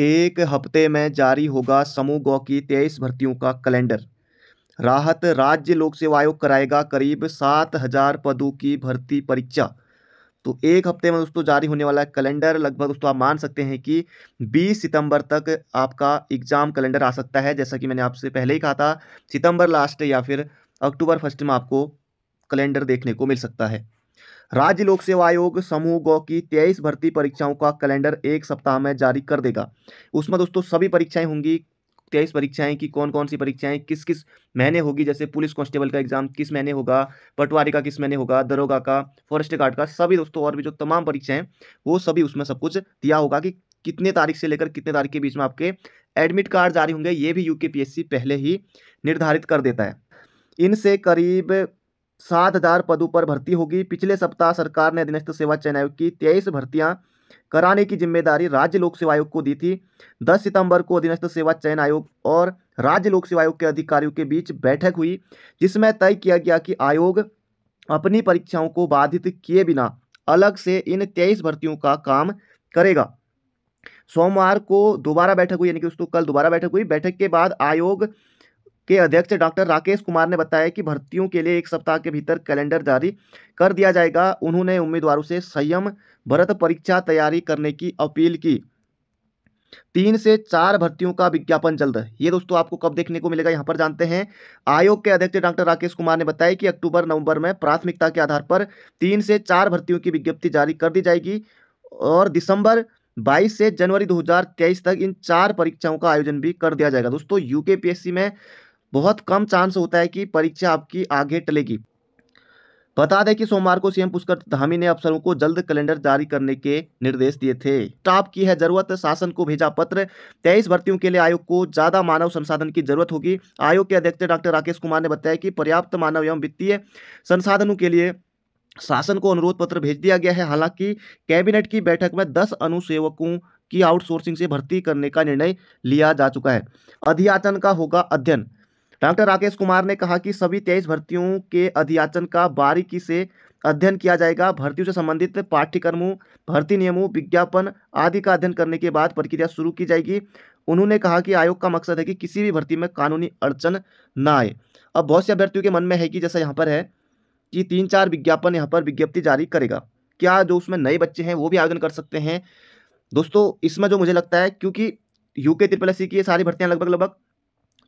एक हफ्ते में जारी होगा समूह गौ की तेईस भर्तियों का कैलेंडर राहत राज्य लोक सेवा आयोग कराएगा करीब सात हजार पदों की भर्ती परीक्षा तो एक हफ्ते में दोस्तों जारी होने वाला कैलेंडर लगभग दोस्तों आप मान सकते हैं कि 20 सितंबर तक आपका एग्जाम कैलेंडर आ सकता है जैसा कि मैंने आपसे पहले ही कहा था सितंबर लास्ट या फिर अक्टूबर फर्स्ट में आपको कैलेंडर देखने को मिल सकता है राज्य लोक सेवा आयोग समूह गौ की तेईस भर्ती परीक्षाओं का कैलेंडर एक सप्ताह में जारी कर देगा उसमें दोस्तों सभी परीक्षाएं होंगी तेईस परीक्षाएं की कौन कौन सी परीक्षाएं किस किस महीने होगी जैसे पुलिस कांस्टेबल का एग्जाम किस महीने होगा पटवारी का किस महीने होगा दरोगा का फॉरेस्ट गार्ड का सभी दोस्तों और भी जो तमाम परीक्षाएं वो सभी उसमें सब कुछ दिया होगा कि कितने तारीख से लेकर कितने तारीख के बीच में आपके एडमिट कार्ड जारी होंगे ये भी यूके पहले ही निर्धारित कर देता है इनसे करीब सात हजार पदों पर भर्ती होगी पिछले सप्ताह सरकार ने अधीनस्थ सेवा चयन आयोग की तेईस भर्तियां कराने की जिम्मेदारी राज्य लोक सेवा आयोग को दी थी 10 सितंबर को अधीनस्थ सेवा चयन आयोग और राज्य लोक सेवा आयोग के अधिकारियों के बीच बैठक हुई जिसमें तय किया गया कि आयोग अपनी परीक्षाओं को बाधित किए बिना अलग से इन तेईस भर्तियों का काम करेगा सोमवार को दोबारा बैठक हुई यानी कि उसको कल दोबारा बैठक हुई बैठक के बाद आयोग के अध्यक्ष डॉक्टर राकेश कुमार ने बताया कि भर्तियों के लिए एक सप्ताह के भीतर कैलेंडर जारी कर दिया जाएगा उन्होंने उम्मीदवारों से संयम भरत परीक्षा तैयारी करने की अपील की तीन से चार भर्तियों का विज्ञापन जल्द ये दोस्तों आपको कब देखने को मिलेगा यहाँ पर जानते हैं आयोग के अध्यक्ष डॉक्टर राकेश कुमार ने बताया कि अक्टूबर नवंबर में प्राथमिकता के आधार पर तीन से चार भर्तियों की विज्ञप्ति जारी कर दी जाएगी और दिसंबर 22 से जनवरी 2023 तक इन चार परीक्षाओं का आयोजन भी कर दिया जाएगा दोस्तों यूके में बहुत कम चांस होता है कि परीक्षा आपकी आगे टलेगी बता दें कि सोमवार को सीएम पुष्कर धामी ने अफसरों को जल्द कैलेंडर जारी करने के निर्देश दिए थे स्टाफ की है जरूरत शासन को भेजा पत्र तेईस भर्तियों के लिए आयोग को ज्यादा मानव संसाधन की जरूरत होगी आयोग के अध्यक्ष डॉक्टर राकेश कुमार ने बताया कि पर्याप्त मानव एवं वित्तीय संसाधनों के लिए शासन को अनुरोध पत्र भेज दिया गया है हालांकि कैबिनेट की बैठक में दस अनुसेवकों की आउटसोर्सिंग से भर्ती करने का निर्णय लिया जा चुका है अध्याचन का होगा अध्ययन डॉक्टर राकेश कुमार ने कहा कि सभी तेईस भर्तियों के अध्याचन का बारीकी से अध्ययन किया जाएगा भर्तियों से संबंधित पाठ्यक्रमों भर्ती नियमों विज्ञापन आदि का अध्ययन करने के बाद प्रक्रिया शुरू की जाएगी उन्होंने कहा कि आयोग का मकसद है कि किसी भी भर्ती में कानूनी अड़चन ना आए अब बहुत से अभ्यर्थियों के मन में है कि जैसा यहाँ पर है कि तीन चार विज्ञापन यहाँ पर विज्ञप्ति जारी करेगा क्या जो उसमें नए बच्चे हैं वो भी आवेदन कर सकते हैं दोस्तों इसमें जो मुझे लगता है क्योंकि यू के की ये सारी भर्तियाँ लगभग लगभग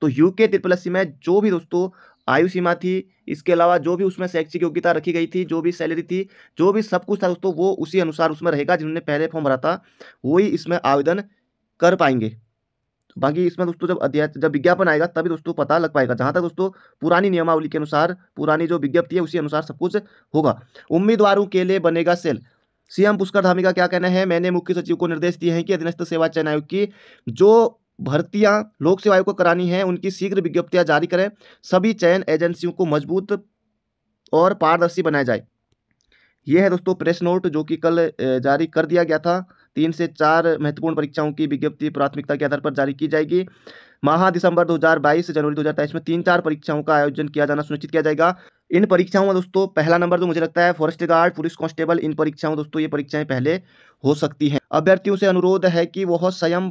तो यूके ट्रिपल एस में जो भी दोस्तों आयु सीमा थी इसके अलावा जो भी उसमें शैक्षिक योग्यता रखी गई थी जो भी सैलरी थी जो भी सब कुछ था दोस्तों वो उसी अनुसार उसमें रहेगा जिन्होंने पहले फॉर्म भरा था वही इसमें आवेदन कर पाएंगे बाकी इसमें दोस्तों जब अध्याय जब विज्ञापन आएगा तभी दोस्तों पता लग पाएगा जहाँ तक दोस्तों पुरानी नियमावली के अनुसार पुरानी जो विज्ञप्ति है उसी अनुसार सब कुछ होगा उम्मीदवारों के लिए बनेगा सेल सीएम पुष्कर धामी का क्या कहना है मैंने मुख्य सचिव को निर्देश दिए हैं कि अधीनस्थ सेवा चयन आयोग की जो भर्तियां लोक सेवा आयोग को करानी है उनकी शीघ्र विज्ञप्तियां जारी करें सभी चयन एजेंसियों को मजबूत और पारदर्शी बनाया जाए यह है दोस्तों प्रेस नोट जो कि कल जारी कर दिया गया था तीन से चार महत्वपूर्ण परीक्षाओं की विज्ञप्ति प्राथमिकता के आधार पर जारी की जाएगी माह दिसंबर 2022 से जनवरी 2023 में तीन चार परीक्षाओं का आयोजन किया जाना सुनिश्चित किया जाएगा इन परीक्षाओं में दोस्तों पहला नंबर जो मुझे लगता है फॉरेस्ट गार्ड पुलिस कांस्टेबल इन परीक्षाओं दोस्तों ये परीक्षाएं पहले हो सकती हैं अभ्यर्थियों से अनुरोध है कि वह स्वयं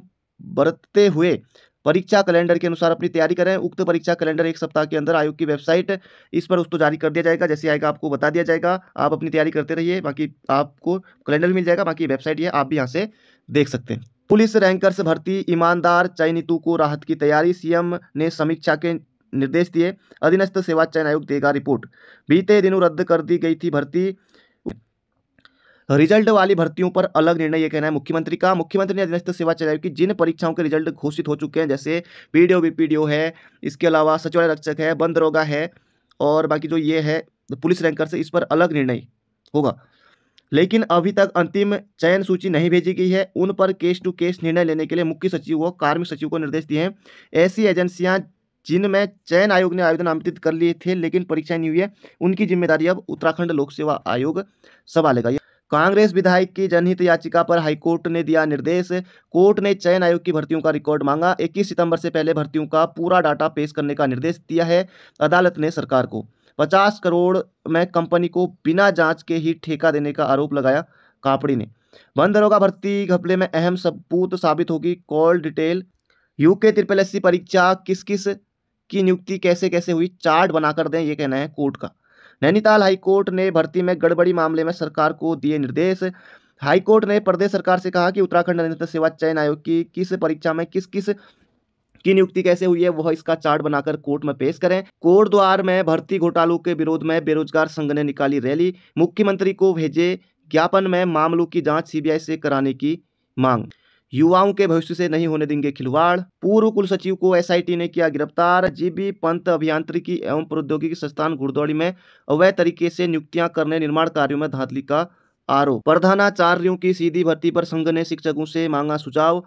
बरतते हुए परीक्षा कैलेंडर के अनुसार अपनी तैयारी करें उक्त परीक्षा कैलेंडर एक सप्ताह के अंदर आयोग की वेबसाइट इस पर उसको जारी कर दिया जाएगा जैसे आएगा आपको बता दिया जाएगा आप अपनी तैयारी करते रहिए बाकी आपको कैलेंडर मिल जाएगा बाकी वेबसाइट ये आप भी यहाँ से देख सकते हैं पुलिस रैंकर्स भर्ती ईमानदार चयनितों को राहत की तैयारी सीएम ने समीक्षा के निर्देश दिए अधीनस्थ सेवा चयन आयोग देगा रिपोर्ट बीते दिनों रद्द कर दी गई थी भर्ती रिजल्ट वाली भर्तियों पर अलग निर्णय यह कहना है मुख्यमंत्री का मुख्यमंत्री ने अधीनस्थ सेवा चलाई की जिन परीक्षाओं के रिजल्ट घोषित हो चुके हैं जैसे पीडीओ बीपीडीओ है इसके अलावा सचिवालय रक्षक है बंद रोगा है और बाकी जो ये है पुलिस रैंकर से इस पर अलग निर्णय होगा लेकिन अभी तक अंतिम चयन सूची नहीं भेजी गई है उन पर केस टू केस निर्णय लेने के लिए मुख्य सचिव व कार्मिक सचिव को निर्देश दिए हैं ऐसी एजेंसियां जिनमें चयन आयोग ने आवेदन आमंत्रित कर लिए थे लेकिन परीक्षाएं नहीं हुई है उनकी जिम्मेदारी अब उत्तराखंड लोक सेवा आयोग संभालेगा कांग्रेस विधायक की जनहित याचिका पर हाईकोर्ट ने दिया निर्देश कोर्ट ने चयन आयोग की भर्तियों का रिकॉर्ड मांगा 21 सितंबर से पहले भर्तियों का पूरा डाटा पेश करने का निर्देश दिया है अदालत ने सरकार को 50 करोड़ में कंपनी को बिना जांच के ही ठेका देने का आरोप लगाया कापड़ी ने बंद दरोगा भर्ती घपले में अहम सबूत साबित होगी call detail UK triple S परीक्षा किस किस की नियुक्ति कैसे कैसे हुई चार्ट बनाकर दें ये कहना है कोर्ट का नैनीताल हाईकोर्ट ने भर्ती में गड़बड़ी मामले में सरकार को दिए निर्देश हाईकोर्ट ने प्रदेश सरकार से कहा कि उत्तराखंड नेतृत्व सेवा चयन आयोग की किस परीक्षा में किस किस की नियुक्ति कैसे हुई है वह इसका चार्ट बनाकर कोर्ट में पेश करें कोर्ट द्वार में भर्ती घोटालों के विरोध में बेरोजगार संघ ने निकाली रैली मुख्यमंत्री को भेजे ज्ञापन में मामलों की जांच सीबीआई से कराने की मांग युवाओं के भविष्य से नहीं होने देंगे खिलवाड़ पूर्व कुल सचिव को एसआईटी ने किया गिरफ्तार जीबी पंत अभियांत्रिकी एवं प्रौद्योगिकी संस्थान घुड़दौड़ी में अवैध तरीके से नियुक्तियां करने निर्माण कार्यो में धांधली का आरोप प्रधानाचार्यों की सीधी भर्ती पर संघ ने शिक्षकों से मांगा सुझाव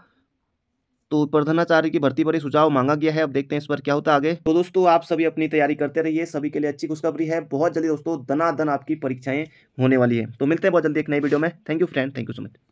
तो प्रधानाचार्य की भर्ती पर सुझाव मांगा गया है अब देखते हैं इस पर क्या होता आगे तो दोस्तों आप सभी अपनी तैयारी करते रहिए सभी के लिए अच्छी खुशखबरी है बहुत जल्दी दोस्तों दन आपकी परीक्षाएं होने वाली है तो मिलते हैं बहुत जल्दी एक नई वीडियो में thank you friend thank you so much